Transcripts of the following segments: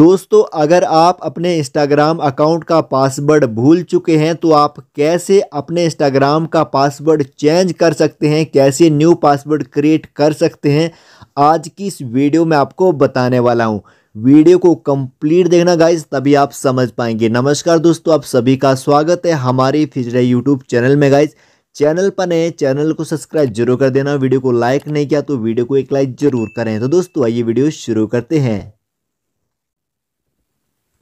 दोस्तों अगर आप अपने इंस्टाग्राम अकाउंट का पासवर्ड भूल चुके हैं तो आप कैसे अपने इंस्टाग्राम का पासवर्ड चेंज कर सकते हैं कैसे न्यू पासवर्ड क्रिएट कर सकते हैं आज की इस वीडियो में आपको बताने वाला हूं वीडियो को कंप्लीट देखना गाइज तभी आप समझ पाएंगे नमस्कार दोस्तों आप सभी का स्वागत है हमारे फिजरे यूट्यूब चैनल में गाइज़ चैनल पर नए चैनल को सब्सक्राइब जरूर कर देना वीडियो को लाइक नहीं किया तो वीडियो को एक लाइक जरूर करें तो दोस्तों आइए वीडियो शुरू करते हैं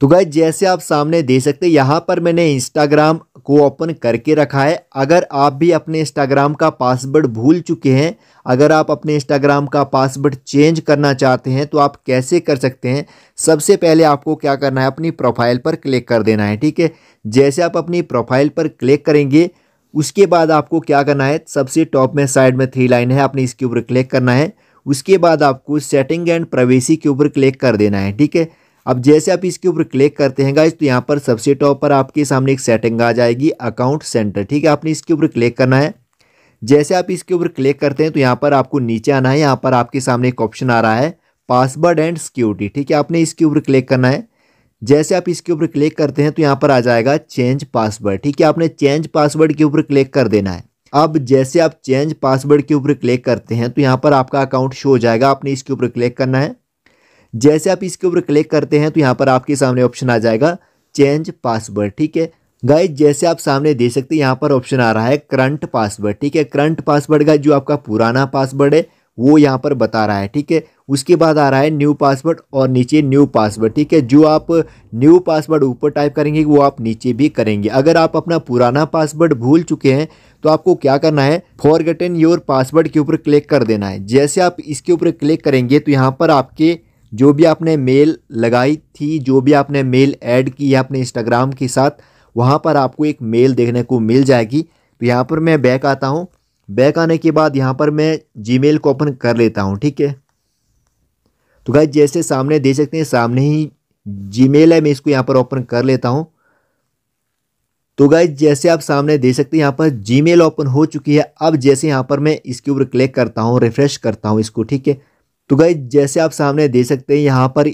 तो गाय जैसे आप सामने देख सकते हैं यहाँ पर मैंने इंस्टाग्राम को ओपन करके रखा है अगर आप भी अपने इंस्टाग्राम का पासवर्ड भूल चुके हैं अगर आप अपने इंस्टाग्राम का पासवर्ड चेंज करना चाहते हैं तो आप कैसे कर सकते हैं सबसे पहले आपको क्या करना है अपनी प्रोफाइल पर क्लिक कर देना है ठीक है जैसे आप अपनी प्रोफाइल पर क्लिक करेंगे उसके बाद आपको क्या करना है सबसे टॉप में साइड में थ्री लाइन है आपने इसके ऊपर क्लिक करना है उसके बाद आपको सेटिंग एंड प्राइवेसी के ऊपर क्लिक कर देना है ठीक है अब जैसे आप इसके ऊपर क्लिक करते हैं गाइज तो यहाँ पर सबसे टॉप पर आपके सामने एक सेटिंग आ जाएगी अकाउंट सेंटर ठीक है आपने इसके ऊपर क्लिक करना है जैसे आप इसके ऊपर क्लिक करते हैं तो यहाँ पर आपको नीचे आना है यहाँ पर आपके सामने एक ऑप्शन आ रहा है पासवर्ड एंड सिक्योरिटी ठीक है आपने इसके ऊपर क्लिक करना है जैसे आप इसके ऊपर क्लिक करते हैं तो यहाँ पर आ जाएगा चेंज पासवर्ड ठीक है आपने चेंज पासवर्ड के ऊपर क्लिक कर देना है अब जैसे आप चेंज पासवर्ड के ऊपर क्लिक करते हैं तो यहाँ पर आपका अकाउंट शो हो जाएगा आपने इसके ऊपर क्लिक करना है जैसे आप इसके ऊपर क्लिक करते हैं तो यहाँ पर आपके सामने ऑप्शन आ जाएगा चेंज पासवर्ड ठीक है गाइज जैसे आप सामने देख सकते हैं यहाँ पर ऑप्शन आ रहा है करंट पासवर्ड ठीक है करंट पासवर्ड का जो आपका पुराना पासवर्ड है वो यहाँ पर बता रहा है ठीक है उसके बाद आ रहा है न्यू पासवर्ड और नीचे न्यू पासवर्ड ठीक है जो आप न्यू पासवर्ड ऊपर टाइप करेंगे वो आप नीचे भी करेंगे अगर आप अपना पुराना पासवर्ड भूल चुके हैं तो आपको क्या करना है फॉर योर पासवर्ड के ऊपर क्लिक कर देना है जैसे आप इसके ऊपर क्लिक करेंगे तो यहाँ पर आपके जो भी आपने मेल लगाई थी जो भी आपने मेल ऐड की है अपने इंस्टाग्राम के साथ वहाँ पर आपको एक मेल देखने को मिल जाएगी तो यहाँ पर मैं बैक आता हूँ बैक आने के बाद यहाँ पर मैं जीमेल को ओपन कर लेता हूँ ठीक है तो भाई जैसे सामने देख सकते हैं सामने ही जीमेल है मैं इसको यहाँ पर ओपन कर लेता हूँ तो गाइज जैसे आप सामने देख सकते हैं यहाँ पर जीमेल ओपन हो चुकी है अब जैसे यहाँ पर मैं इसके ऊपर क्लिक करता हूँ रिफ्रेश करता हूँ इसको ठीक है तो गाइज जैसे आप सामने दे सकते हैं यहाँ पर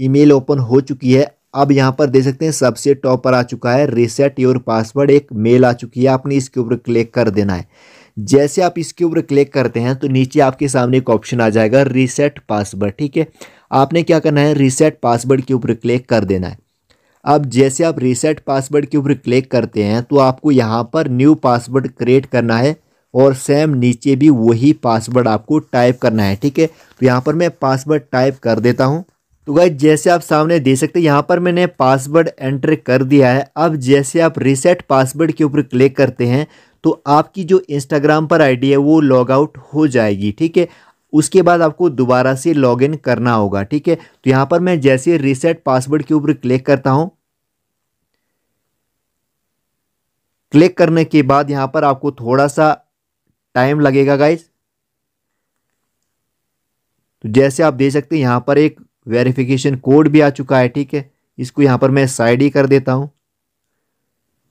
ईमेल ओपन हो चुकी है अब यहाँ पर दे सकते हैं सबसे टॉप पर आ चुका है रिसेट योर पासवर्ड एक मेल आ चुकी है आपने इसके ऊपर क्लिक कर देना है जैसे आप इसके ऊपर क्लिक करते हैं तो नीचे आपके सामने एक ऑप्शन आ जाएगा रीसेट पासवर्ड ठीक है आपने क्या करना है रीसेट पासवर्ड के ऊपर क्लिक कर देना है अब जैसे आप रीसेट पासवर्ड के ऊपर क्लिक करते हैं तो आपको यहाँ पर न्यू पासवर्ड क्रिएट करना है और सेम नीचे भी वही पासवर्ड आपको टाइप करना है ठीक है तो यहाँ पर मैं पासवर्ड टाइप कर देता हूँ तो गाइज जैसे आप सामने देख सकते हैं यहाँ पर मैंने पासवर्ड एंटर कर दिया है अब जैसे आप रिसेट पासवर्ड के ऊपर क्लिक करते हैं तो आपकी जो इंस्टाग्राम पर आईडी है वो लॉग आउट हो जाएगी ठीक है उसके बाद आपको दोबारा से लॉगिन करना होगा ठीक है तो यहाँ पर मैं जैसे रिसेट पासवर्ड के ऊपर क्लिक करता हूँ क्लिक करने के बाद यहाँ पर आपको थोड़ा सा टाइम लगेगा गाइज तो जैसे आप देख सकते हैं यहाँ पर एक वेरिफिकेशन कोड भी आ चुका है ठीक है इसको यहाँ पर मैं साइड ही कर देता हूँ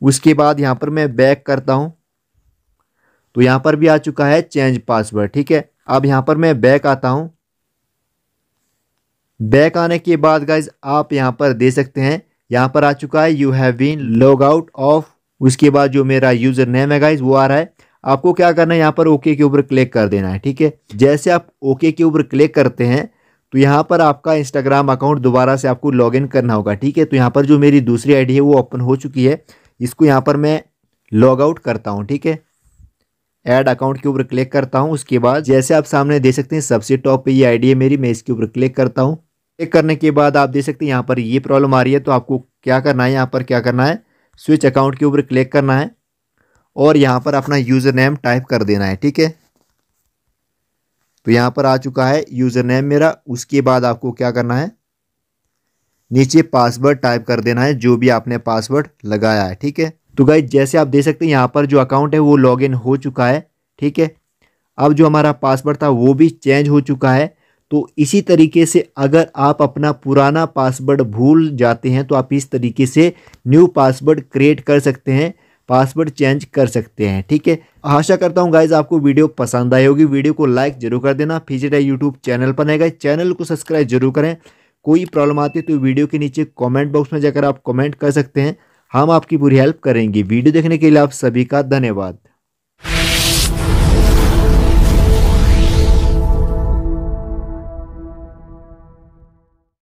उसके बाद यहाँ पर मैं बैक करता हूँ तो यहाँ पर भी आ चुका है चेंज पासवर्ड ठीक है अब यहाँ पर मैं बैक आता हूँ बैक आने के बाद गाइज आप यहाँ पर दे सकते हैं यहाँ पर आ चुका है you have been log out of उसके बाद जो मेरा यूज़र नेम है गाइज वो आ रहा है आपको क्या करना है यहाँ पर ओके के ऊपर क्लिक कर देना है ठीक है जैसे आप ओके के ऊपर क्लिक करते हैं तो यहाँ पर आपका इंस्टाग्राम अकाउंट दोबारा से आपको लॉगिन करना होगा ठीक है तो यहाँ पर जो मेरी दूसरी आईडी है वो ओपन हो चुकी है इसको यहाँ पर मैं लॉग आउट करता हूँ ठीक है ऐड अकाउंट के ऊपर क्लिक करता हूँ उसके बाद जैसे आप सामने देख सकते हैं सबसे टॉप पे ये आईडी है मेरी मैं इसके ऊपर क्लिक करता हूँ क्लिक करने के बाद आप देख सकते हैं यहाँ पर ये प्रॉब्लम आ रही है तो आपको क्या करना है यहाँ पर क्या करना है स्विच अकाउंट के ऊपर क्लिक करना है और यहाँ पर अपना यूज़र नेम टाइप कर देना है ठीक है तो यहाँ पर आ चुका है यूज़र नेम मेरा उसके बाद आपको क्या करना है नीचे पासवर्ड टाइप कर देना है जो भी आपने पासवर्ड लगाया है ठीक है तो गाइज जैसे आप देख सकते हैं यहाँ पर जो अकाउंट है वो इन हो चुका है ठीक है अब जो हमारा पासवर्ड था वो भी चेंज हो चुका है तो इसी तरीके से अगर आप अपना पुराना पासवर्ड भूल जाते हैं तो आप इस तरीके से न्यू पासवर्ड क्रिएट कर सकते हैं पासवर्ड चेंज कर सकते हैं ठीक है आशा करता हूँ गाइज आपको वीडियो पसंद आई होगी वीडियो को लाइक जरूर कर देना फिजिट है यूट्यूब चैनल पर नहीं गए चैनल को सब्सक्राइब जरूर करें कोई प्रॉब्लम आती है तो वीडियो के नीचे कमेंट बॉक्स में जाकर आप कमेंट कर सकते हैं हम आपकी पूरी हेल्प करेंगे वीडियो देखने के लिए आप सभी का धन्यवाद